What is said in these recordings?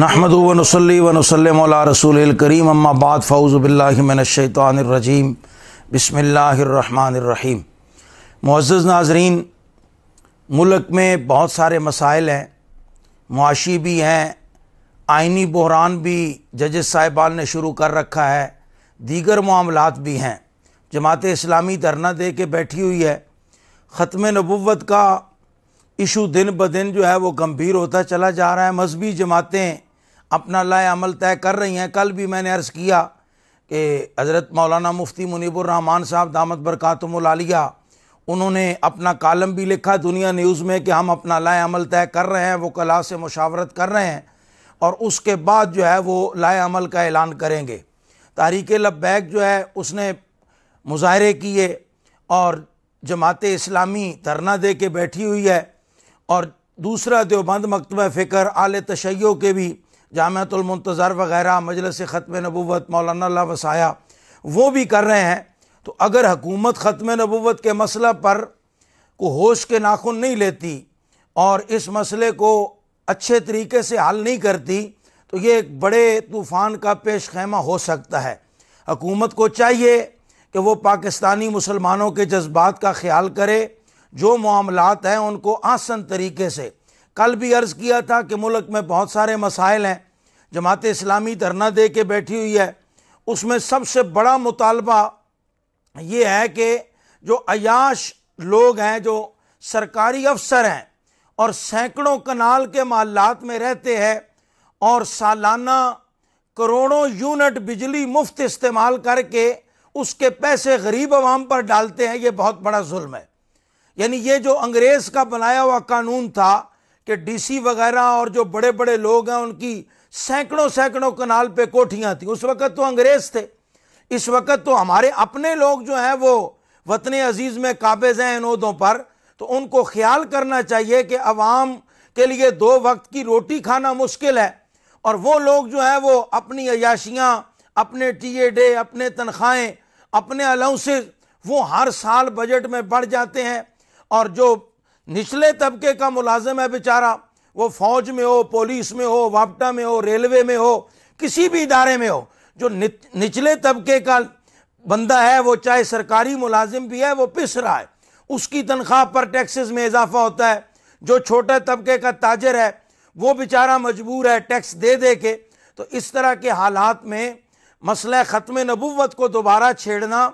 نحمد و نسلی و نسلم رسول الکریم اما بعد فعوذ باللہ من الشیطان الرجیم بسم اللہ الرحمن الرحیم معزز ناظرین ملک میں بہت سارے مسائل ہیں معاشی بھی ہیں آئینی بحران بھی ججز صاحبان نے شروع کر رکھا ہے دیگر معاملات بھی ہیں جماعت اسلامی دھرنا دے کے بیٹھی ہوئی ہے ختم نبوت کا ایشو دن بدن جو ہے وہ گمبھیر ہوتا چلا جا رہا ہے مذہبی جماعتیں اپنا لائے عمل طے کر رہی ہیں کل بھی میں نے عرض کیا کہ حضرت مولانا مفتی منیب الرحمان صاحب دامت برکاتم العالیہ انہوں نے اپنا کالم بھی لکھا دنیا نیوز میں کہ ہم اپنا لائے عمل طے کر رہے ہیں وہ کلا سے مشاورت کر رہے ہیں اور اس کے بعد جو ہے وہ لائے عمل کا اعلان کریں گے تحریک لبیک جو ہے اس نے مظاہرے کیے اور جماعت اسلامی دھرنا دے کے بیٹھی ہوئی ہے اور دوسرا دیوبند مکتبہ فکر اعلی تشیعوں کے بھی جامعۃ المنتظر وغیرہ مجلس ختم نبوت مولانا اللہ وسایہ وہ بھی کر رہے ہیں تو اگر حکومت ختم نبوت کے مسئلہ پر کو ہوش کے ناخن نہیں لیتی اور اس مسئلے کو اچھے طریقے سے حل نہیں کرتی تو یہ ایک بڑے طوفان کا پیش خیمہ ہو سکتا ہے حکومت کو چاہیے کہ وہ پاکستانی مسلمانوں کے جذبات کا خیال کرے جو معاملات ہیں ان کو آسن طریقے سے کل بھی عرض کیا تھا کہ ملک میں بہت سارے مسائل ہیں جماعت اسلامی دھرنا دے کے بیٹھی ہوئی ہے اس میں سب سے بڑا مطالبہ یہ ہے کہ جو عیاش لوگ ہیں جو سرکاری افسر ہیں اور سینکڑوں کنال کے معلات میں رہتے ہیں اور سالانہ کروڑوں یونٹ بجلی مفت استعمال کر کے اس کے پیسے غریب عوام پر ڈالتے ہیں یہ بہت بڑا ظلم ہے یعنی یہ جو انگریز کا بنایا ہوا قانون تھا کہ ڈی سی وغیرہ اور جو بڑے بڑے لوگ ہیں ان کی سینکڑوں سینکڑوں کنال پہ کوٹھیاں تھیں اس وقت تو انگریز تھے اس وقت تو ہمارے اپنے لوگ جو ہیں وہ وطن عزیز میں قابض ہیں ان عہدوں پر تو ان کو خیال کرنا چاہیے کہ عوام کے لیے دو وقت کی روٹی کھانا مشکل ہے اور وہ لوگ جو ہیں وہ اپنی عیاشیاں اپنے ٹی اے ڈے اپنے تنخواہیں اپنے الاؤنسز وہ ہر سال بجٹ میں بڑھ جاتے ہیں اور جو نچلے طبقے کا ملازم ہے بیچارہ وہ فوج میں ہو پولیس میں ہو وابٹا میں ہو ریلوے میں ہو کسی بھی ادارے میں ہو جو نچلے طبقے کا بندہ ہے وہ چاہے سرکاری ملازم بھی ہے وہ پس رہا ہے اس کی تنخواہ پر ٹیکسز میں اضافہ ہوتا ہے جو چھوٹے طبقے کا تاجر ہے وہ بیچارہ مجبور ہے ٹیکس دے دے کے تو اس طرح کے حالات میں مسئلہ ختم نبوت کو دوبارہ چھیڑنا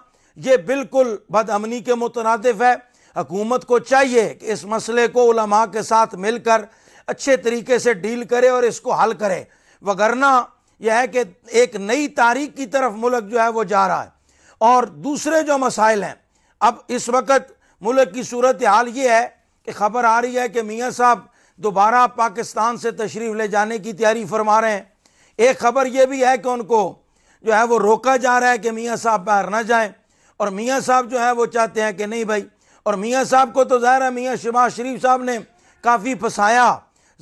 یہ بالکل بد امنی کے متنادف ہے حکومت کو چاہیے کہ اس مسئلے کو علماء کے ساتھ مل کر اچھے طریقے سے ڈیل کرے اور اس کو حل کرے وگرنہ یہ ہے کہ ایک نئی تاریخ کی طرف ملک جو ہے وہ جا رہا ہے اور دوسرے جو مسائل ہیں اب اس وقت ملک کی صورت حال یہ ہے کہ خبر آ رہی ہے کہ میاں صاحب دوبارہ پاکستان سے تشریف لے جانے کی تیاری فرما رہے ہیں ایک خبر یہ بھی ہے کہ ان کو جو ہے وہ روکا جا رہا ہے کہ میاں صاحب باہر نہ جائیں اور میاں صاحب جو ہے وہ چاہتے ہیں کہ نہیں بھائی اور میاں صاحب کو تو ظاہر ہے میاں شباز شریف صاحب نے کافی پھنسایا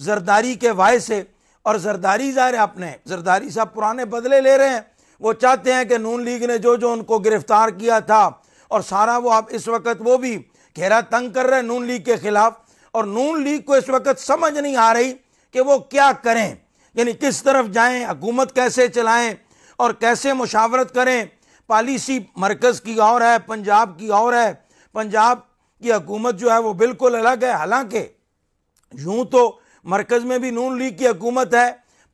زرداری کے وائے سے اور زرداری ظاہر ہے آپ نے زرداری صاحب پرانے بدلے لے رہے ہیں وہ چاہتے ہیں کہ نون لیگ نے جو جو ان کو گرفتار کیا تھا اور سارا وہ آپ اس وقت وہ بھی گھیرا تنگ کر رہے ہیں نون لیگ کے خلاف اور نون لیگ کو اس وقت سمجھ نہیں آ رہی کہ وہ کیا کریں یعنی کس طرف جائیں حکومت کیسے چلائیں اور کیسے مشاورت کریں پالیسی مرکز کی اور ہے پنجاب کی اور ہے پنجاب کی حکومت جو ہے وہ بالکل الگ ہے حالانکہ یوں تو مرکز میں بھی نون لیگ کی حکومت ہے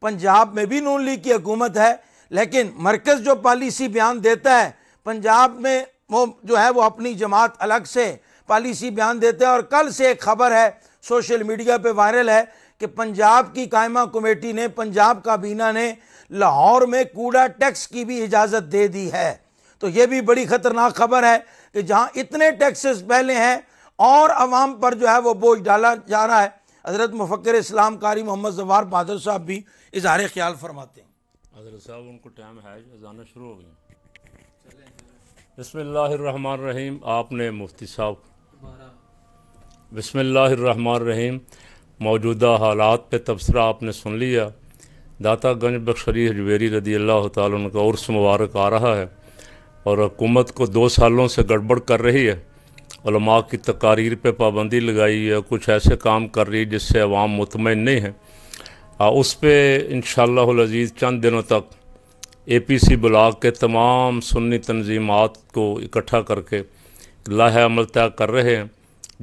پنجاب میں بھی نون لیگ کی حکومت ہے لیکن مرکز جو پالیسی بیان دیتا ہے پنجاب میں وہ جو ہے وہ اپنی جماعت الگ سے پالیسی بیان دیتا ہے اور کل سے ایک خبر ہے سوشل میڈیا پہ وائرل ہے کہ پنجاب کی قائمہ کمیٹی نے پنجاب کابینہ نے لاہور میں کوڑا ٹیکس کی بھی اجازت دے دی ہے تو یہ بھی بڑی خطرناک خبر ہے کہ جہاں اتنے ٹیکسز پہلے ہیں اور عوام پر جو ہے وہ بوجھ ڈالا جا رہا ہے حضرت مفکر اسلام کاری محمد زوار بادر صاحب بھی اظہار خیال فرماتے ہیں حضرت صاحب ان کو ٹائم ہے شروع ہو گیا بسم اللہ الرحمن الرحیم آپ نے مفتی صاحب بسم اللہ الرحمن الرحیم موجودہ حالات پہ تبصرہ آپ نے سن لیا داتا گنج بخشری حجویری رضی اللہ تعالیٰ عنہ کا عرص مبارک آ رہا ہے اور حکومت کو دو سالوں سے گڑبڑ کر رہی ہے علماء کی تقاریر پہ پابندی لگائی ہے کچھ ایسے کام کر رہی ہے جس سے عوام مطمئن نہیں ہے اس پہ انشاءاللہ العزیز چند دنوں تک اے پی سی بلاک کے تمام سنی تنظیمات کو اکٹھا کر کے لاہ عمل طے کر رہے ہیں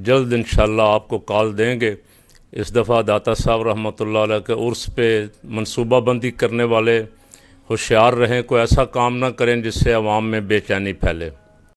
جلد انشاءاللہ آپ کو کال دیں گے اس دفعہ داتا صاحب رحمۃ اللہ علیہ کے عرس پہ منصوبہ بندی کرنے والے ہوشیار رہیں کوئی ایسا کام نہ کریں جس سے عوام میں بے چینی پھیلے